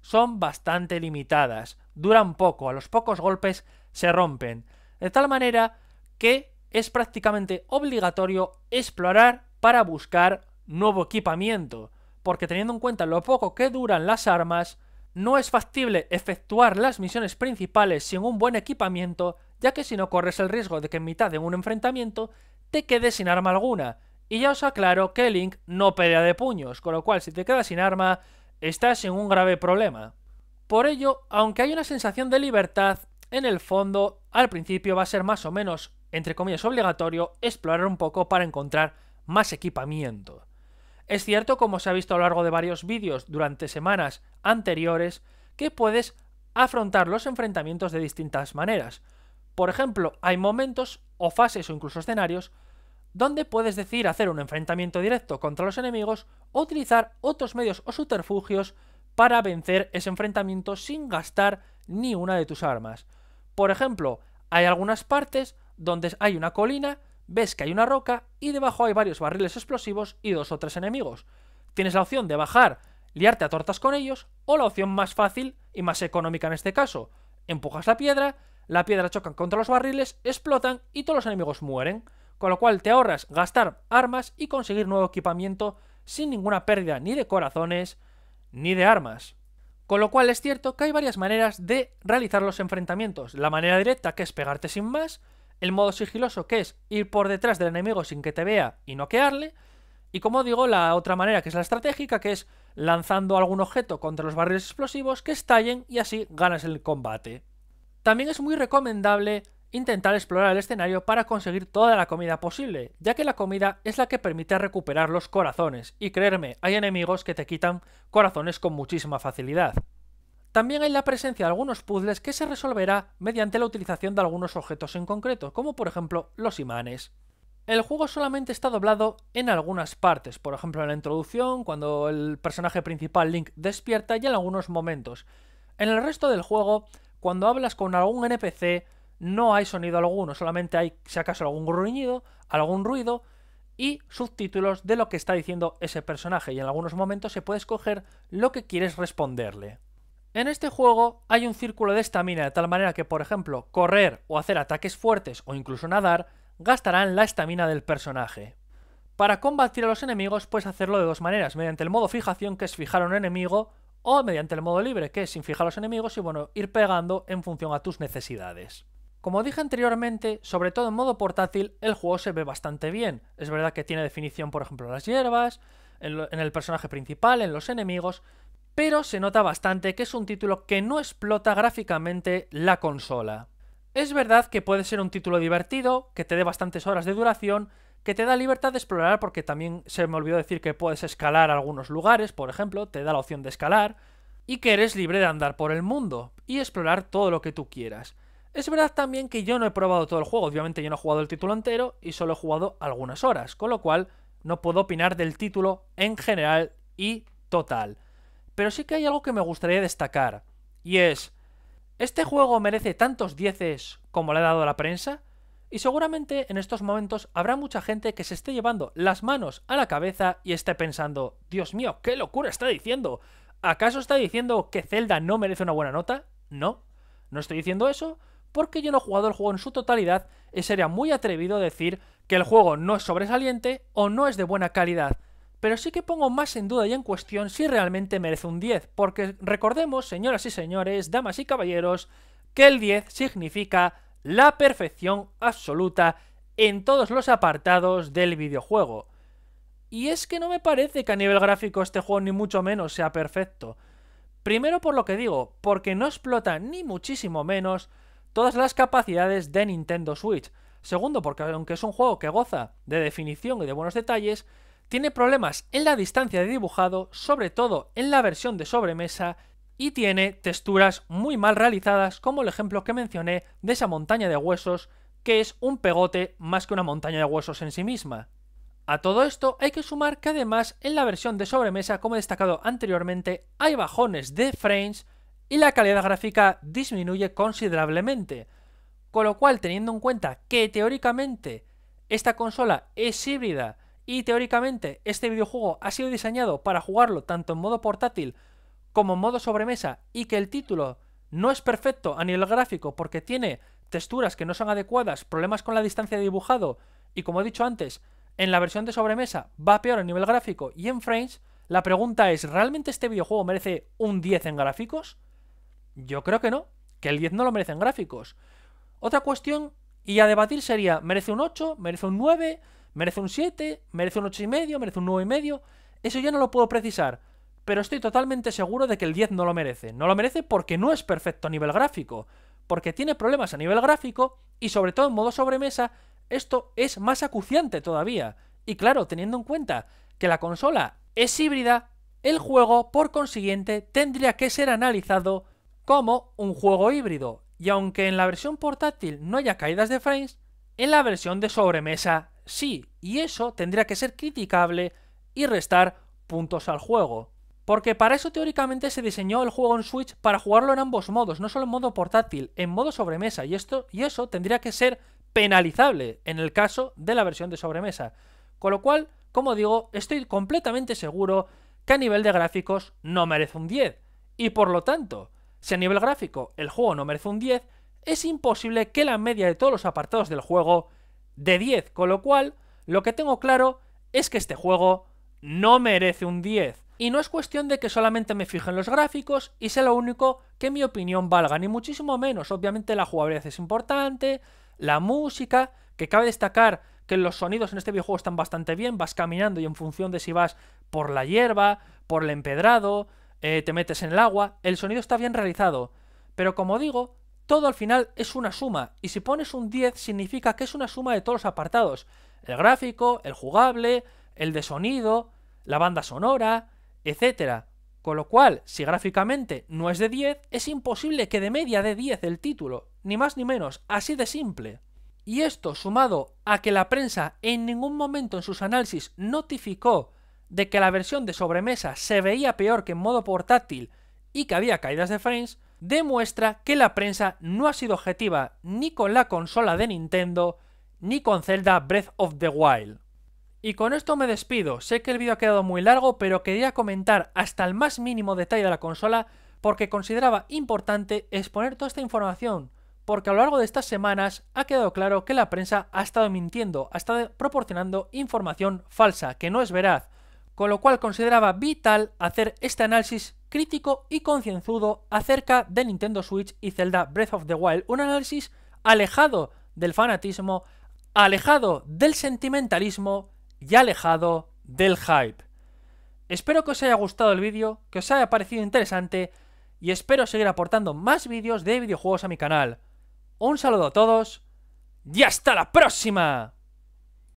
son bastante limitadas, duran poco, a los pocos golpes se rompen, de tal manera que es prácticamente obligatorio explorar para buscar nuevo equipamiento, porque teniendo en cuenta lo poco que duran las armas, no es factible efectuar las misiones principales sin un buen equipamiento, ya que si no corres el riesgo de que en mitad de un enfrentamiento te quedes sin arma alguna. Y ya os aclaro que Link no pelea de puños, con lo cual si te quedas sin arma, estás en un grave problema. Por ello, aunque hay una sensación de libertad, en el fondo, al principio va a ser más o menos, entre comillas, obligatorio explorar un poco para encontrar más equipamiento. Es cierto, como se ha visto a lo largo de varios vídeos durante semanas anteriores, que puedes afrontar los enfrentamientos de distintas maneras. Por ejemplo, hay momentos o fases o incluso escenarios donde puedes decidir hacer un enfrentamiento directo contra los enemigos o utilizar otros medios o subterfugios para vencer ese enfrentamiento sin gastar ni una de tus armas. Por ejemplo, hay algunas partes donde hay una colina ves que hay una roca y debajo hay varios barriles explosivos y dos o tres enemigos. Tienes la opción de bajar, liarte a tortas con ellos, o la opción más fácil y más económica en este caso. Empujas la piedra, la piedra choca contra los barriles, explotan y todos los enemigos mueren, con lo cual te ahorras gastar armas y conseguir nuevo equipamiento sin ninguna pérdida ni de corazones ni de armas. Con lo cual es cierto que hay varias maneras de realizar los enfrentamientos. La manera directa que es pegarte sin más, el modo sigiloso, que es ir por detrás del enemigo sin que te vea y noquearle, y como digo, la otra manera, que es la estratégica, que es lanzando algún objeto contra los barriles explosivos que estallen y así ganas el combate. También es muy recomendable intentar explorar el escenario para conseguir toda la comida posible, ya que la comida es la que permite recuperar los corazones, y créeme, hay enemigos que te quitan corazones con muchísima facilidad. También hay la presencia de algunos puzzles que se resolverá mediante la utilización de algunos objetos en concreto, como por ejemplo los imanes. El juego solamente está doblado en algunas partes, por ejemplo en la introducción, cuando el personaje principal Link despierta y en algunos momentos. En el resto del juego, cuando hablas con algún NPC, no hay sonido alguno, solamente hay, si acaso, algún gruñido, algún ruido y subtítulos de lo que está diciendo ese personaje y en algunos momentos se puede escoger lo que quieres responderle. En este juego hay un círculo de estamina de tal manera que, por ejemplo, correr o hacer ataques fuertes o incluso nadar gastarán la estamina del personaje. Para combatir a los enemigos puedes hacerlo de dos maneras, mediante el modo fijación que es fijar a un enemigo o mediante el modo libre que es sin fijar a los enemigos y bueno, ir pegando en función a tus necesidades. Como dije anteriormente, sobre todo en modo portátil el juego se ve bastante bien. Es verdad que tiene definición por ejemplo en las hierbas, en el personaje principal, en los enemigos, pero se nota bastante que es un título que no explota gráficamente la consola. Es verdad que puede ser un título divertido, que te dé bastantes horas de duración, que te da libertad de explorar porque también se me olvidó decir que puedes escalar algunos lugares, por ejemplo, te da la opción de escalar, y que eres libre de andar por el mundo y explorar todo lo que tú quieras. Es verdad también que yo no he probado todo el juego, obviamente yo no he jugado el título entero y solo he jugado algunas horas, con lo cual no puedo opinar del título en general y total. Pero sí que hay algo que me gustaría destacar, y es, ¿este juego merece tantos dieces como le ha dado la prensa? Y seguramente en estos momentos habrá mucha gente que se esté llevando las manos a la cabeza y esté pensando, Dios mío, qué locura está diciendo. ¿Acaso está diciendo que Zelda no merece una buena nota? No, no estoy diciendo eso porque yo no he jugado el juego en su totalidad y sería muy atrevido decir que el juego no es sobresaliente o no es de buena calidad pero sí que pongo más en duda y en cuestión si realmente merece un 10, porque recordemos, señoras y señores, damas y caballeros, que el 10 significa la perfección absoluta en todos los apartados del videojuego. Y es que no me parece que a nivel gráfico este juego ni mucho menos sea perfecto. Primero por lo que digo, porque no explota ni muchísimo menos todas las capacidades de Nintendo Switch. Segundo, porque aunque es un juego que goza de definición y de buenos detalles, tiene problemas en la distancia de dibujado, sobre todo en la versión de sobremesa, y tiene texturas muy mal realizadas, como el ejemplo que mencioné de esa montaña de huesos, que es un pegote más que una montaña de huesos en sí misma. A todo esto hay que sumar que además en la versión de sobremesa, como he destacado anteriormente, hay bajones de frames y la calidad gráfica disminuye considerablemente. Con lo cual, teniendo en cuenta que teóricamente esta consola es híbrida y teóricamente este videojuego ha sido diseñado para jugarlo tanto en modo portátil como en modo sobremesa y que el título no es perfecto a nivel gráfico porque tiene texturas que no son adecuadas, problemas con la distancia de dibujado y como he dicho antes, en la versión de sobremesa va peor a nivel gráfico y en frames, la pregunta es, ¿realmente este videojuego merece un 10 en gráficos? Yo creo que no, que el 10 no lo merece en gráficos. Otra cuestión y a debatir sería, ¿merece un 8? ¿Merece un 9? ¿Merece un 7? ¿Merece un 8,5? ¿Merece un 9,5? Eso ya no lo puedo precisar, pero estoy totalmente seguro de que el 10 no lo merece. No lo merece porque no es perfecto a nivel gráfico, porque tiene problemas a nivel gráfico y sobre todo en modo sobremesa esto es más acuciante todavía. Y claro, teniendo en cuenta que la consola es híbrida, el juego por consiguiente tendría que ser analizado como un juego híbrido. Y aunque en la versión portátil no haya caídas de frames, en la versión de sobremesa sí, y eso tendría que ser criticable y restar puntos al juego. Porque para eso teóricamente se diseñó el juego en Switch para jugarlo en ambos modos, no solo en modo portátil, en modo sobremesa, y, esto, y eso tendría que ser penalizable en el caso de la versión de sobremesa. Con lo cual, como digo, estoy completamente seguro que a nivel de gráficos no merece un 10. Y por lo tanto, si a nivel gráfico el juego no merece un 10, es imposible que la media de todos los apartados del juego de 10, con lo cual lo que tengo claro es que este juego no merece un 10. Y no es cuestión de que solamente me fije en los gráficos y sea lo único que mi opinión valga, ni muchísimo menos. Obviamente la jugabilidad es importante, la música, que cabe destacar que los sonidos en este videojuego están bastante bien, vas caminando y en función de si vas por la hierba, por el empedrado, eh, te metes en el agua, el sonido está bien realizado. Pero como digo, todo al final es una suma, y si pones un 10 significa que es una suma de todos los apartados, el gráfico, el jugable, el de sonido, la banda sonora, etc. Con lo cual, si gráficamente no es de 10, es imposible que de media de 10 el título, ni más ni menos, así de simple. Y esto sumado a que la prensa en ningún momento en sus análisis notificó de que la versión de sobremesa se veía peor que en modo portátil y que había caídas de frames, demuestra que la prensa no ha sido objetiva ni con la consola de Nintendo ni con Zelda Breath of the Wild. Y con esto me despido, sé que el vídeo ha quedado muy largo, pero quería comentar hasta el más mínimo detalle de la consola porque consideraba importante exponer toda esta información, porque a lo largo de estas semanas ha quedado claro que la prensa ha estado mintiendo, ha estado proporcionando información falsa, que no es veraz, con lo cual consideraba vital hacer este análisis crítico y concienzudo acerca de Nintendo Switch y Zelda Breath of the Wild, un análisis alejado del fanatismo, alejado del sentimentalismo y alejado del hype. Espero que os haya gustado el vídeo, que os haya parecido interesante y espero seguir aportando más vídeos de videojuegos a mi canal. Un saludo a todos y hasta la próxima.